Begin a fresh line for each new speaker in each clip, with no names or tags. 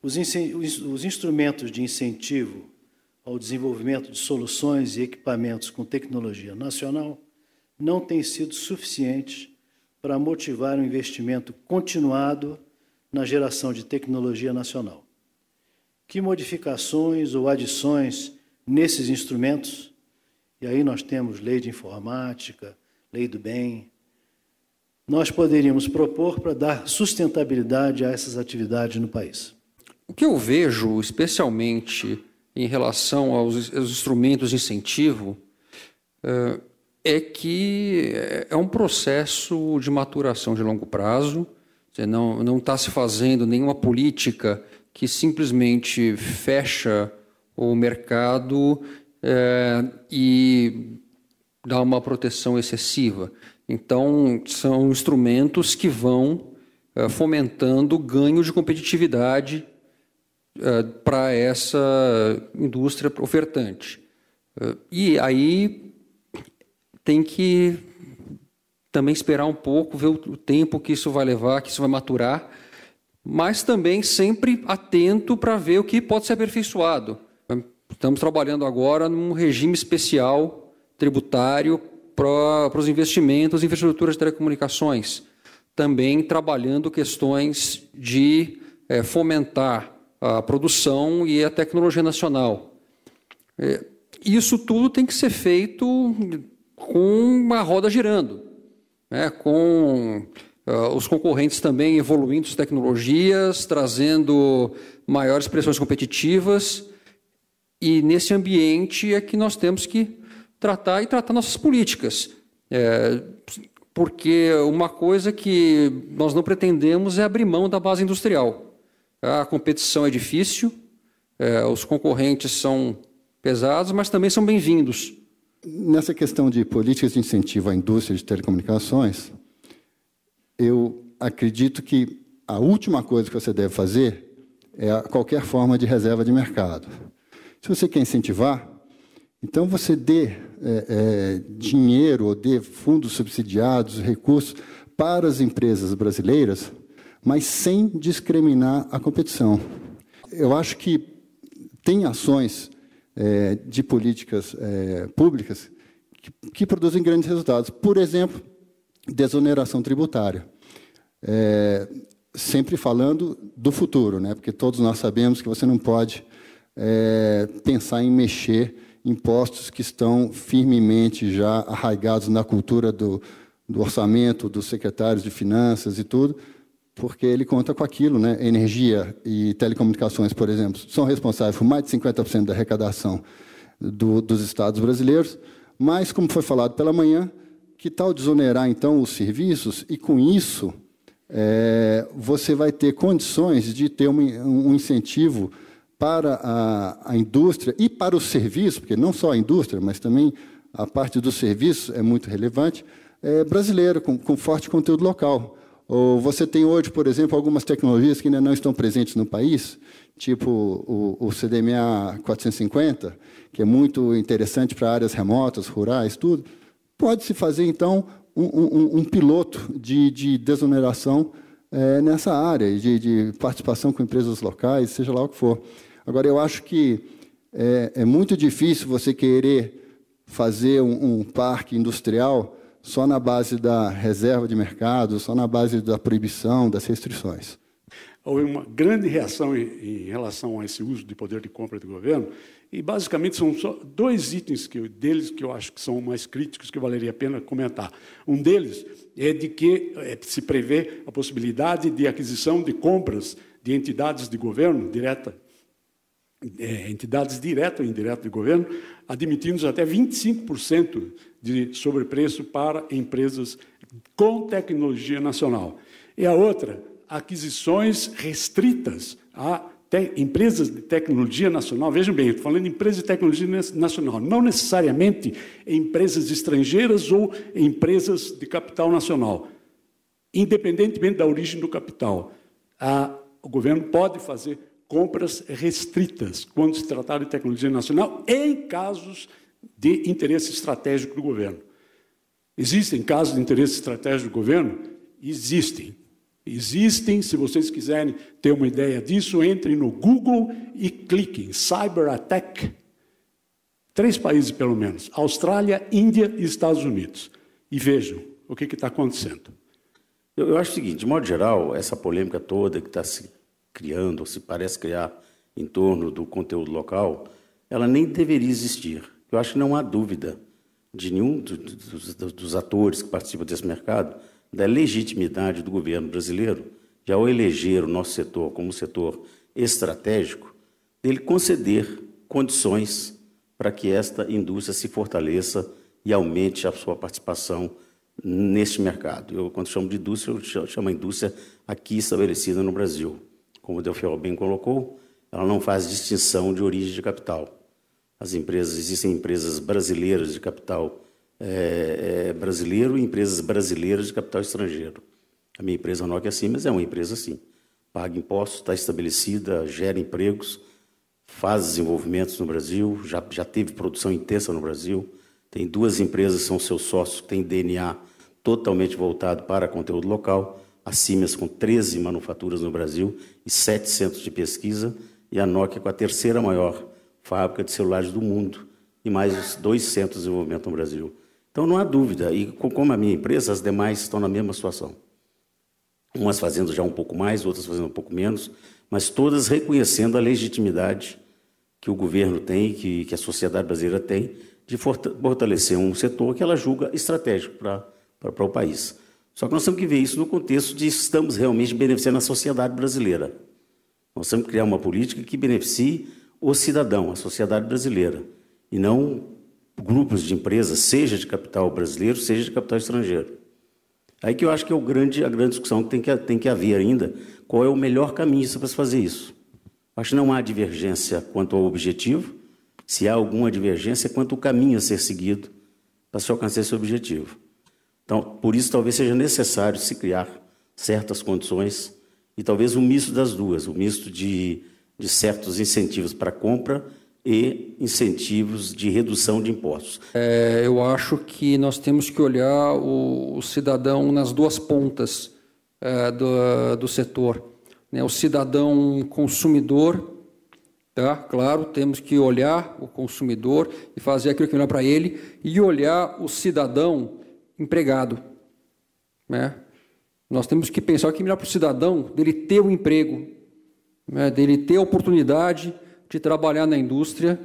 Os, os instrumentos de incentivo ao desenvolvimento de soluções e equipamentos com tecnologia nacional não têm sido suficientes para motivar o um investimento continuado na geração de tecnologia nacional. Que modificações ou adições nesses instrumentos? E aí nós temos lei de informática, lei do bem. Nós poderíamos propor para dar sustentabilidade a essas atividades no
país. O que eu vejo, especialmente em relação aos, aos instrumentos de incentivo, eh, é que é um processo de maturação de longo prazo. Não está se fazendo nenhuma política que simplesmente fecha o mercado é, e dá uma proteção excessiva. Então, são instrumentos que vão é, fomentando ganho de competitividade eh, para essa indústria ofertante. Uh, e aí tem que também esperar um pouco, ver o tempo que isso vai levar, que isso vai maturar, mas também sempre atento para ver o que pode ser aperfeiçoado. Estamos trabalhando agora num regime especial tributário para os investimentos em infraestruturas de telecomunicações, também trabalhando questões de é, fomentar a produção e a tecnologia nacional. É, isso tudo tem que ser feito com uma roda girando, né? com uh, os concorrentes também evoluindo as tecnologias, trazendo maiores pressões competitivas. E nesse ambiente é que nós temos que tratar e tratar nossas políticas. É, porque uma coisa que nós não pretendemos é abrir mão da base industrial a competição é difícil, é, os concorrentes são pesados, mas também são bem-vindos.
Nessa questão de políticas de incentivo à indústria de telecomunicações, eu acredito que a última coisa que você deve fazer é qualquer forma de reserva de mercado. Se você quer incentivar, então você dê é, é, dinheiro ou dê fundos subsidiados, recursos para as empresas brasileiras mas sem discriminar a competição. Eu acho que tem ações é, de políticas é, públicas que, que, produzem grandes resultados. Por exemplo, desoneração tributária. É, sempre falando do futuro, né? porque todos nós sabemos que você não pode é, pensar em mexer impostos que estão firmemente já arraigados na cultura do, do orçamento, dos secretários de finanças e tudo, porque ele conta com aquilo, né? Energia e telecomunicações, por exemplo, são responsáveis por mais de 50% da arrecadação do, dos estados brasileiros. Mas, como foi falado pela manhã, que tal desonerar então os serviços e com isso é, você vai ter condições de ter um, um incentivo para a, a, indústria e para o serviço, porque não só a indústria, mas também a parte do serviço é muito relevante, é, brasileiro, com, com forte conteúdo local. Ou você tem hoje, por exemplo, algumas tecnologias que ainda não estão presentes no país, tipo o, o CDMA 450, que é muito interessante para áreas remotas, rurais, tudo. Pode-se fazer, então, um, um, um piloto de, de desoneração é, nessa área, de, de, participação com empresas locais, seja lá o que for. Agora, eu acho que é, é muito difícil você querer fazer um, um parque industrial só na base da reserva de mercado, só na base da proibição, das restrições.
Houve uma grande reação em, relação a esse uso de poder de compra do governo, e basicamente são só dois itens que, deles que eu acho que são mais críticos, que valeria a pena comentar. Um deles é de que é, se prevê a possibilidade de aquisição de compras de entidades de governo, direta é, entidades direta ou indireta de governo, admitindo até 25% de sobrepreço para empresas com tecnologia nacional. E a outra, aquisições restritas a empresas de tecnologia nacional. Vejam bem, estou falando de empresas de tecnologia nacional, não necessariamente empresas estrangeiras ou empresas de capital nacional. Independentemente da origem do capital, a, o governo pode fazer compras restritas quando se tratar de tecnologia nacional em casos de interesse estratégico do governo. Existem casos de interesse estratégico do governo? Existem. Existem, se vocês quiserem ter uma ideia disso, entrem no Google e cliquem Cyber Attack. Três países, pelo menos: Austrália, Índia e Estados Unidos. E vejam o que está acontecendo.
Eu, eu, acho o seguinte: de modo geral, essa polêmica toda que está se criando, ou se parece criar, em torno do conteúdo local, ela nem deveria existir. Eu acho que não há dúvida de nenhum dos, dos atores que participam desse mercado da legitimidade do governo brasileiro de, ao eleger o nosso setor como setor estratégico, dele conceder condições para que esta indústria se fortaleça e aumente a sua participação neste mercado. Eu, quando chamo de indústria, eu chamo a indústria aqui estabelecida no Brasil. Como o Delfiel bem colocou, ela não faz distinção de origem de capital. As empresas, existem empresas brasileiras de capital é, é, brasileiro e empresas brasileiras de capital estrangeiro. A minha empresa não é assim, mas é uma empresa assim. Paga impostos, está estabelecida, gera empregos, faz desenvolvimentos no Brasil, já, já teve produção intensa no Brasil. Tem duas empresas que são seus sócios, tem têm DNA totalmente voltado para conteúdo local. A Siemens com 13 manufaturas no Brasil e 7 centros de pesquisa. E a Nokia com a terceira maior fábrica de celulares do mundo e mais dois centros de desenvolvimento no Brasil. Então não há dúvida, e como a minha empresa, as demais estão na mesma situação. Umas fazendo já um pouco mais, outras fazendo um pouco menos, mas todas reconhecendo a legitimidade que o governo tem, que, que a sociedade brasileira tem, de fortalecer um setor que ela julga estratégico para o país. Só que nós temos que ver isso no contexto de estamos realmente beneficiando a sociedade brasileira. Nós temos que criar uma política que beneficie o cidadão, a sociedade brasileira, e não grupos de empresas, seja de capital brasileiro, seja de capital estrangeiro. Aí que eu acho que é grande, a grande discussão que tem, que tem que haver ainda, qual é o melhor caminho para se fazer isso. Acho que não há divergência quanto ao objetivo, se há alguma divergência é quanto ao caminho a ser seguido para se alcançar esse objetivo. Então, por isso, talvez seja necessário se criar certas condições e talvez um misto das duas, um misto de de certos incentivos para compra e incentivos de redução de impostos.
É, eu acho que nós temos que olhar o, o cidadão nas duas pontas é, do, do, setor. Né? O cidadão consumidor, tá? claro, temos que olhar o consumidor e fazer aquilo que é melhor para ele, e olhar o cidadão empregado. Né? Nós temos que pensar o que é melhor para o cidadão, dele ter um emprego, né, dele ter a oportunidade de trabalhar na indústria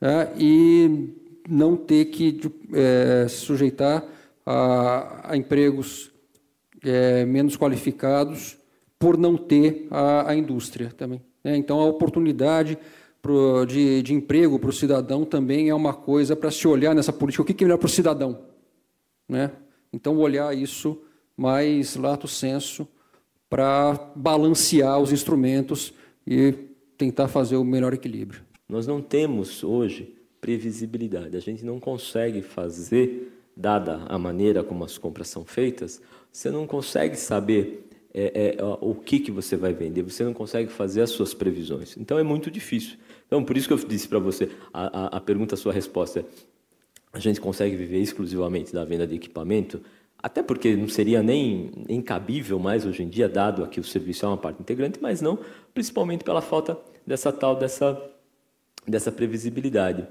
né, e não ter que é, sujeitar a, a empregos é, menos qualificados por não ter a, a indústria também. Né? Então, a oportunidade pro, de, de emprego para o cidadão também é uma coisa para se olhar nessa política. O que, que é melhor para o cidadão? Né? Então, olhar isso mais lato senso para balancear os instrumentos e tentar fazer o melhor equilíbrio.
Nós não temos hoje previsibilidade. A gente não consegue fazer, dada a maneira como as compras são feitas, você não consegue saber é, é, o que, que você vai vender, você não consegue fazer as suas previsões. Então é muito difícil. Então, por isso que eu disse para você, a, a, a pergunta, a sua resposta é, a gente consegue viver exclusivamente da venda de equipamento? até porque não seria nem incabível mais hoje em dia, dado aqui o serviço é uma parte integrante, mas não, principalmente pela falta dessa tal, dessa, dessa previsibilidade.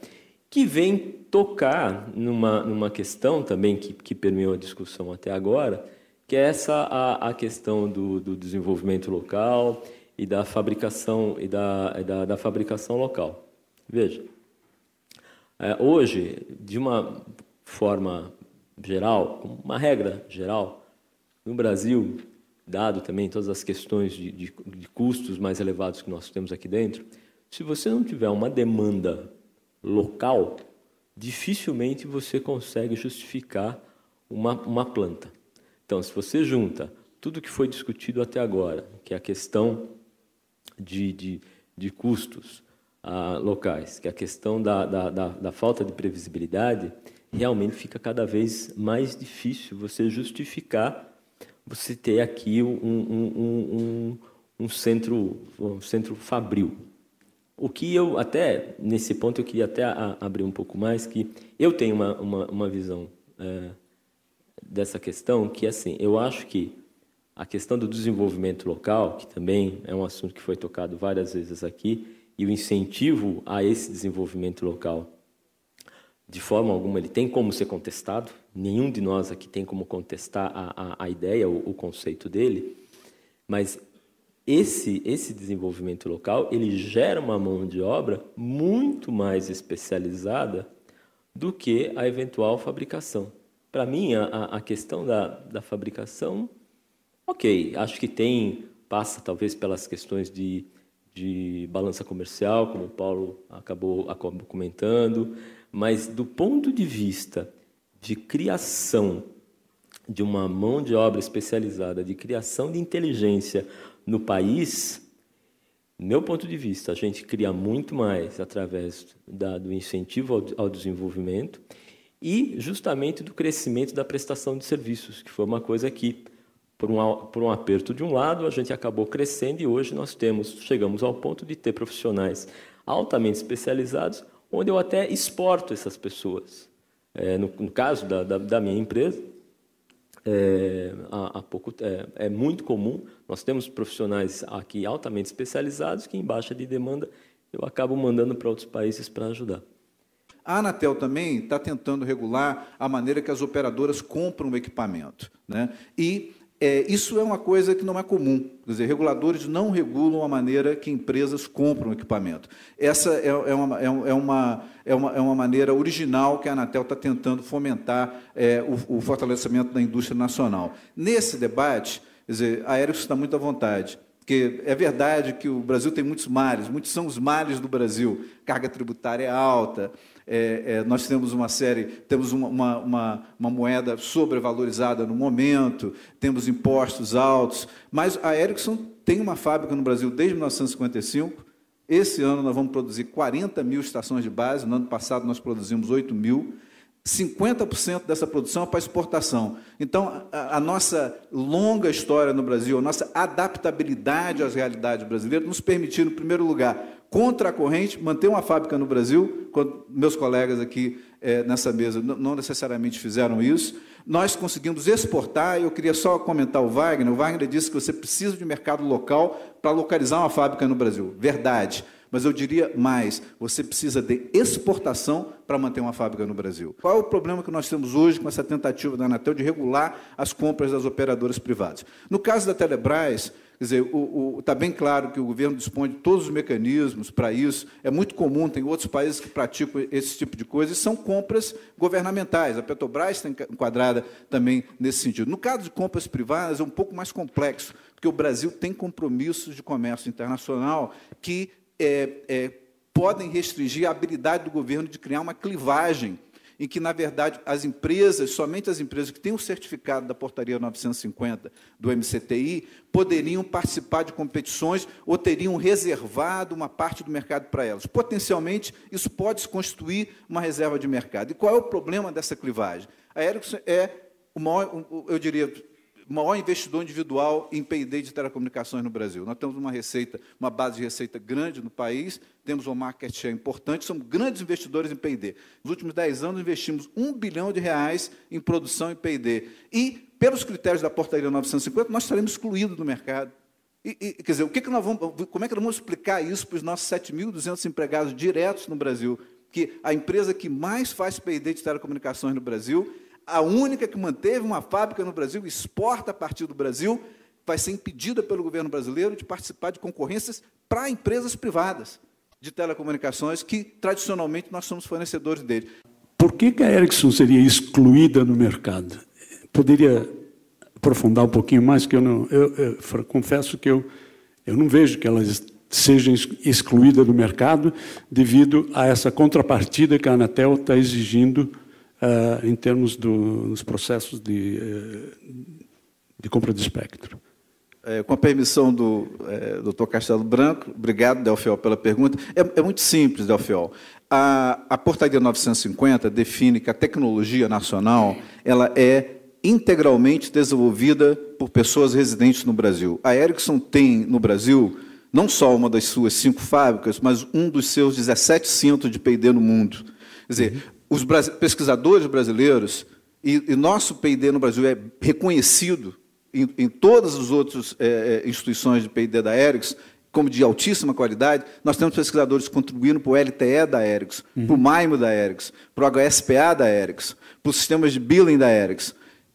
Que vem tocar numa, numa questão também que, que permeou a discussão até agora, que é essa a, a questão do, do desenvolvimento local e da fabricação e da, da, da fabricação local. Veja, é, hoje, de uma forma geral, uma regra geral, no Brasil, dado também todas as questões de, de, de, custos mais elevados que nós temos aqui dentro, se você não tiver uma demanda local, dificilmente você consegue justificar uma, uma planta. Então, se você junta tudo que foi discutido até agora, que é a questão de, de, de custos ah, locais, que é a questão da, da, da, da falta de previsibilidade, realmente fica cada vez mais difícil você justificar você ter aqui um, um, um, um centro um centro fabril. O que eu até, nesse ponto, eu queria até a, abrir um pouco mais, que eu tenho uma, uma, uma visão é, dessa questão, que assim, eu acho que a questão do desenvolvimento local, que também é um assunto que foi tocado várias vezes aqui, e o incentivo a esse desenvolvimento local de forma alguma ele tem como ser contestado, nenhum de nós aqui tem como contestar a, a, a ideia, o, o conceito dele, mas esse, esse desenvolvimento local ele gera uma mão de obra muito mais especializada do que a eventual fabricação. Para mim, a, a questão da, da fabricação, ok, acho que tem, passa talvez pelas questões de, de balança comercial, como o Paulo acabou, acabou comentando, mas do ponto de vista de criação de uma mão de obra especializada, de criação de inteligência no país, meu ponto de vista, a gente cria muito mais através da, do incentivo ao, ao desenvolvimento e justamente do crescimento da prestação de serviços, que foi uma coisa que, por um, por um aperto de um lado, a gente acabou crescendo e hoje nós temos, chegamos ao ponto de ter profissionais altamente especializados onde eu até exporto essas pessoas. É, no, no, caso da, da, da minha empresa, é, há, há pouco, é, é, muito comum, nós temos profissionais aqui altamente especializados que, em baixa de demanda, eu acabo mandando para outros países para ajudar. A Anatel
também está tentando regular a maneira que as operadoras compram o
equipamento.
Né? E é, isso é uma coisa que não é comum. Quer dizer, reguladores não regulam a maneira que empresas compram equipamento. Essa é, é, uma, é, é, uma, é, uma, é uma maneira original que a Anatel está tentando fomentar é, o, o, fortalecimento da indústria nacional. Nesse debate, quer dizer, a Ericsson está muito à vontade. Porque é verdade que o Brasil tem muitos males, muitos são os males do Brasil. Carga tributária é alta, é, é, nós temos uma série, temos uma, uma, uma, uma, moeda sobrevalorizada no momento, temos impostos altos, mas a Ericsson tem uma fábrica no Brasil desde 1955. Esse ano nós vamos produzir 40 mil estações de base, no ano passado nós produzimos 8 mil. 50% dessa produção é para exportação. Então, a, a, nossa longa história no Brasil, a nossa adaptabilidade às realidades brasileiras, nos permitiu, em primeiro lugar, contra a corrente, manter uma fábrica no Brasil, quando meus colegas aqui é, nessa mesa não necessariamente fizeram isso. Nós conseguimos exportar, eu queria só comentar o Wagner. O Wagner disse que você precisa de mercado local para localizar uma fábrica no Brasil. Verdade. Mas eu diria mais: você precisa de exportação para manter uma fábrica no Brasil. Qual é o problema que nós temos hoje com essa tentativa da Anatel de regular as compras das operadoras privadas? No caso da Telebrás, Quer dizer, está bem claro que o governo dispõe de todos os mecanismos para isso. É muito comum, tem outros países que praticam esse tipo de coisa, e são compras governamentais. A Petrobras está enquadrada também nesse sentido. No caso de compras privadas, é um pouco mais complexo, porque o Brasil tem compromissos de comércio internacional que é, é, podem restringir a habilidade do governo de criar uma clivagem em que, na verdade, as empresas, somente as empresas que têm o um certificado da portaria 950 do MCTI, poderiam participar de competições ou teriam reservado uma parte do mercado para elas. Potencialmente, isso pode se constituir uma reserva de mercado. E qual é o problema dessa clivagem? A Ericsson é, maior, eu diria, maior investidor individual em P&D de telecomunicações no Brasil. Nós temos uma receita, uma base de receita grande no país, temos uma market share importante, somos grandes investidores em P&D. Nos últimos 10 anos, investimos 1 bilhão de reais em produção em P&D. E, pelos critérios da portaria 950, nós estaremos excluídos do mercado. E, e, quer dizer, o que que nós vamos, como é que nós vamos explicar isso para os nossos 7.200 empregados diretos no Brasil? Que a empresa que mais faz P&D de telecomunicações no Brasil a única que manteve uma fábrica no Brasil, exporta a partir do Brasil, vai ser impedida pelo governo brasileiro de participar de concorrências para empresas privadas de telecomunicações, que tradicionalmente nós somos fornecedores dele.
Por que, que a Ericsson seria excluída no mercado? Poderia aprofundar um pouquinho mais, que eu não. Eu, eu, eu confesso que eu, eu não vejo que ela seja excluída do mercado devido a essa contrapartida que a Anatel está exigindo uh, em termos do, dos processos de, eh, de compra de espectro.
É, com a permissão do é, eh, Dr. Castelo Branco, obrigado, Delfiol, pela pergunta. É, é muito simples, Delfiol. A, a, portaria 950 define que a tecnologia nacional ela é integralmente desenvolvida por pessoas residentes no Brasil. A Ericsson tem no Brasil não só uma das suas cinco fábricas, mas um dos seus 17 centros de P&D no mundo. Quer dizer, os pesquisadores brasileiros, e, e nosso PID no Brasil é reconhecido em, em todas as outras é, é instituições de PID da Ericsson, como de altíssima qualidade, nós temos pesquisadores contribuindo para o LTE da Ericsson, uhum. para o MAIMO da Ericsson, para o HSPA da Ericsson, para os sistemas de billing da Ericsson.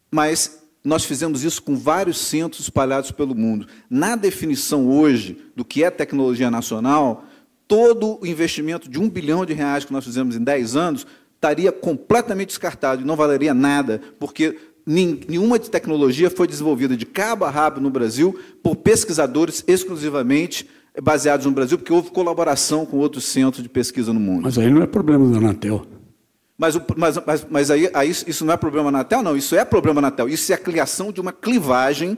Mas nós fizemos isso com vários centros espalhados pelo mundo. Na definição hoje do que é tecnologia nacional, todo o investimento de um bilhão de reais que nós fizemos em 10 anos estaria completamente descartado e não valeria nada, porque nenhuma tecnologia foi desenvolvida de cabo a rabo no Brasil por pesquisadores exclusivamente baseados no Brasil, porque houve colaboração com outros centros de pesquisa no mundo. Mas aí não é problema da Anatel. Mas, mas, mas, mas aí, aí, isso não é problema Anatel, não. Isso é problema Anatel. Isso é a criação de uma clivagem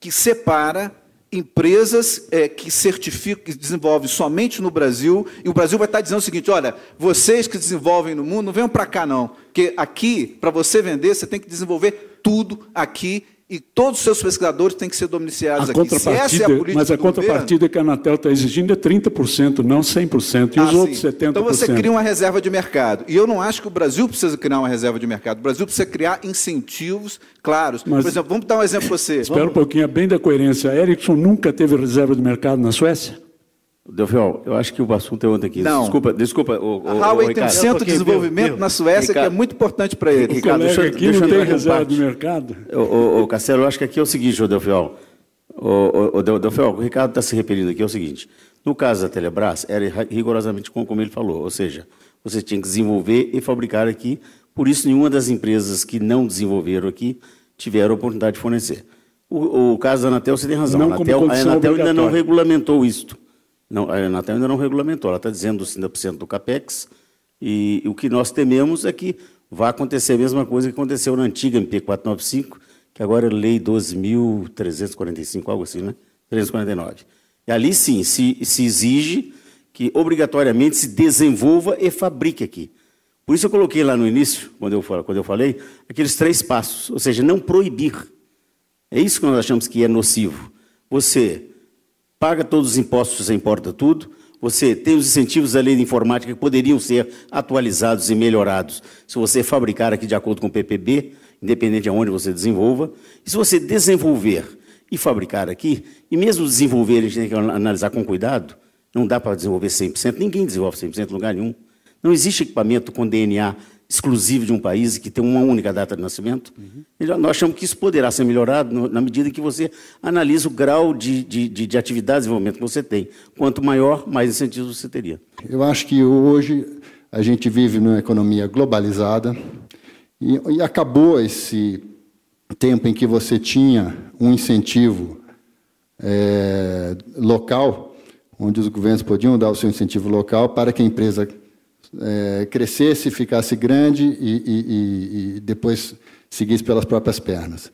que separa empresas é, que certificam, que desenvolvem somente no Brasil, e o Brasil vai estar dizendo o seguinte: olha, vocês que desenvolvem no mundo, não venham para cá, não. Porque aqui, para você vender, você tem que desenvolver tudo aqui e todos os seus pesquisadores têm que ser domiciliados a aqui. Contrapartida, é a mas a contrapartida
governo, que a Anatel está exigindo é 30%, não 100%, e ah, os sim. outros 70%. Então você cria uma
reserva de mercado. E eu não acho que o Brasil precisa criar uma reserva de mercado. O Brasil precisa criar incentivos claros. Mas, Por exemplo, vamos dar um exemplo para você. Espera vamos... um
pouquinho, bem da coerência. A Ericsson nunca teve reserva de mercado na Suécia? Delfiol, eu acho que o assunto é ontem aqui.
Não. Desculpa, desculpa. O, a Huawei tem um centro de desenvolvimento na
Suécia Ricardo, que é muito importante para ele. O Ricardo, deixa, aqui deixa não tem reserva do mercado.
O, o, Castelo, eu acho que aqui é o seguinte, Delfiol. O, o, o Delfiol, o Ricardo está se referindo aqui, é o seguinte. No caso da Telebrás, era rigorosamente como ele falou, ou seja, você tinha que desenvolver e fabricar aqui, por isso nenhuma das empresas que não desenvolveram aqui tiveram a oportunidade de fornecer. O, o caso da Anatel, você tem razão. Não a Anatel, a Anatel ainda não regulamentou isto. Não, a Anatel ainda não regulamentou, ela está dizendo 50% do CAPEX, e o que nós tememos é que vá acontecer a mesma coisa que aconteceu na antiga MP495, que agora é Lei 12.345, algo assim, né? 349. E ali sim se, se exige que obrigatoriamente se desenvolva e fabrique aqui. Por isso eu coloquei lá no início, quando eu, quando eu falei, aqueles três passos, ou seja, não proibir. É isso que nós achamos que é nocivo. Você paga todos os impostos importa tudo. Você tem os incentivos da lei de informática que poderiam ser atualizados e melhorados se você fabricar aqui de acordo com o PPB, independente de onde você desenvolva. E se você desenvolver e fabricar aqui, e mesmo desenvolver, a gente tem que analisar com cuidado, não dá para desenvolver 100%, ninguém desenvolve 100% em lugar nenhum. Não existe equipamento com DNA exclusivo de um país que tem uma única data de nascimento. Uhum. Nós achamos que isso poderá ser melhorado na medida que você analisa o grau de, de, de, de atividade e desenvolvimento que você tem. Quanto maior, mais incentivos você teria.
Eu acho que hoje a gente vive numa economia globalizada e, e acabou esse tempo em que você tinha um incentivo é, local, onde os governos podiam dar o seu incentivo local para que a empresa é, crescesse, ficasse grande e, e, e, depois seguisse pelas próprias pernas.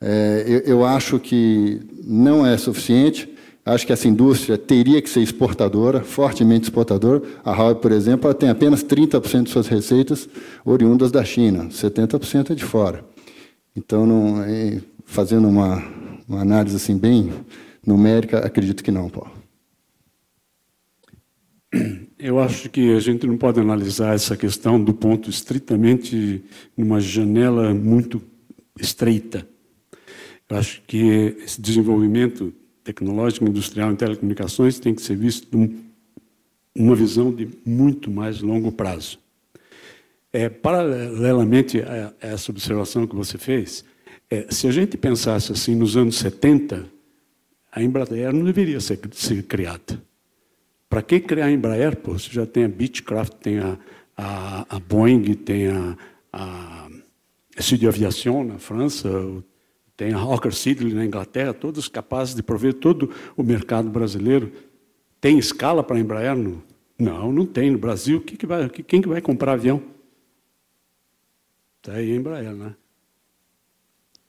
É, eu, eu acho que não é suficiente. Acho que essa indústria teria que ser exportadora, fortemente exportadora. A Huawei, por exemplo, ela tem apenas 30% de suas receitas oriundas da China, 70% é de fora. Então, não, é, fazendo uma, uma, análise assim bem numérica, acredito que não, Paulo.
Eu acho que a gente não pode analisar essa questão do ponto estritamente numa janela muito estreita. Eu acho que esse desenvolvimento tecnológico, industrial em telecomunicações tem que ser visto uma visão de muito mais longo prazo. É, paralelamente a essa observação que você fez, é, se a gente pensasse assim nos anos 70, a Embraer não deveria ser, ser criada. Para que criar a Embraer? Pô, você já tem a Beechcraft, tem a, a, a Boeing, tem a, a Cid Aviation na França, tem a Hawker Siddeley na Inglaterra, todos capazes de prover todo o mercado brasileiro. Tem escala para a Embraer? No? Não, não tem. No Brasil, que que vai, quem que vai comprar avião? Está aí a Embraer, né?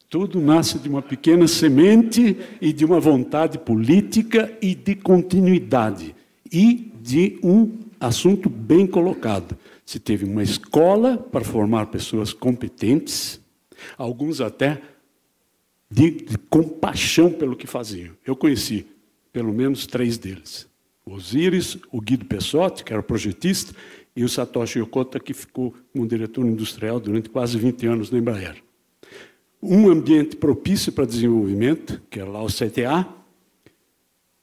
Tudo nasce de uma pequena semente e de uma vontade política e de continuidade e de um assunto bem colocado. Se teve uma escola para formar pessoas competentes, alguns até de, de compaixão pelo que faziam. Eu conheci pelo menos três deles. O Osiris, o Guido Pessotti, que era projetista, e o Satoshi Yokota, que ficou como diretor industrial durante quase 20 anos na Embraer. Um ambiente propício para desenvolvimento, que era é lá o CTA,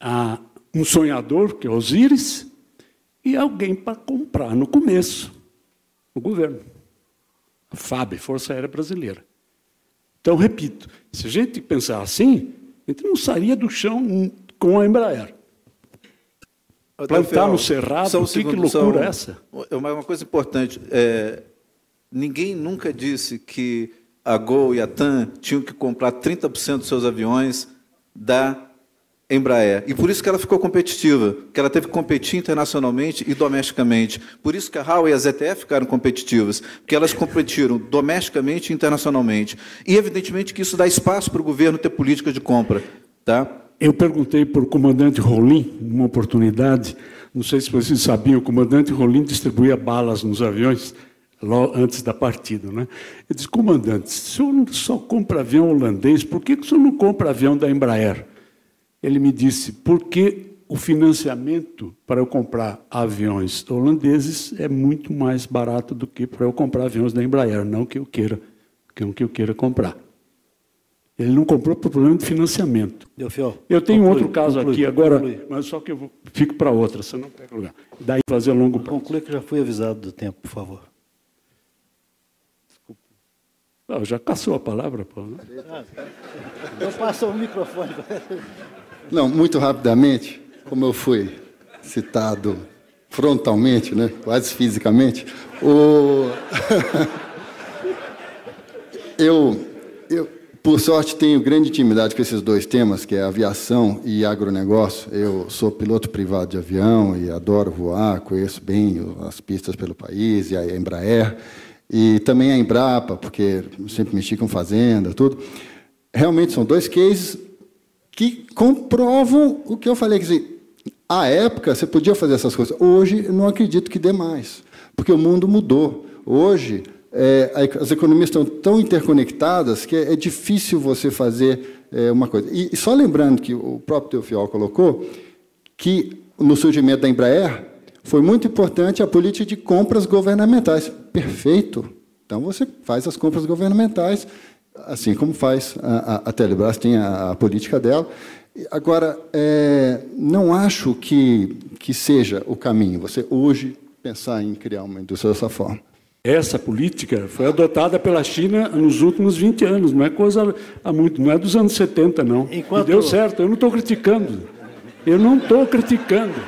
a um sonhador, que é Osíris, e alguém para comprar no começo, o governo. A FAB, Força Aérea Brasileira. Então, repito, se a gente pensar assim, a gente não sairia do chão com a Embraer.
Plantar no cerrado, são, que, segundo, que loucura são, é essa? É uma coisa importante. É, ninguém nunca disse que a Gol e a TAM tinham que comprar 30% dos seus aviões da Embraer. E por isso que ela ficou competitiva, que ela teve que competir internacionalmente e domesticamente. Por isso que a HAL e a ZTF ficaram competitivas, porque elas competiram domesticamente e internacionalmente. E, evidentemente, que isso dá espaço para o governo ter política de compra. Tá?
Eu perguntei para o comandante Rolim, numa oportunidade, não sei se vocês sabiam, o comandante Rolim distribuía balas nos aviões antes da partida. Né? Ele disse, comandante, se o senhor só compra avião holandês, por que, que o senhor não compra avião da Embraer? ele me disse: por que o financiamento para eu comprar aviões holandeses é muito mais barato do que para eu comprar aviões da Embraer? Não que eu queira, não que eu queira comprar. Ele não comprou por problema de financiamento. Deu, fio. Eu tenho conclui, outro caso conclui, aqui agora, conclui. mas só que eu vou, fico para outra, Você não pega lugar. Daí fazer longo prazo. Conclui que já fui avisado do tempo, por favor.
Desculpa. Ah, já caçou a palavra, Paulo. Né? Eu passo o microfone. Não, muito rapidamente, como eu fui citado frontalmente, né, quase fisicamente, o... eu, eu, por sorte, tenho grande intimidade com esses dois temas, que é aviação e agronegócio. Eu sou piloto privado de avião e adoro voar, conheço bem as pistas pelo país e a Embraer, e também a Embrapa, porque sempre mexi com fazenda, tudo. Realmente são dois cases que comprovam o que eu falei. Quer dizer, à época você podia fazer essas coisas. Hoje não acredito que dê mais, porque o mundo mudou. Hoje é, as economias estão tão interconectadas que é, é, difícil você fazer é, uma coisa. E, e, só lembrando que o próprio Teofiol colocou que no surgimento da Embraer foi muito importante a política de compras governamentais. Perfeito. Então você faz as compras governamentais assim como faz a, a, a Telebrás, tem a, a, política dela. Agora, é, não acho que, que seja o caminho você hoje pensar em criar uma indústria dessa forma. Essa política
foi adotada pela China nos últimos 20 anos, não é coisa há muito, não é dos anos 70,
não. Enquanto... E deu certo, eu não estou criticando. Eu não estou criticando.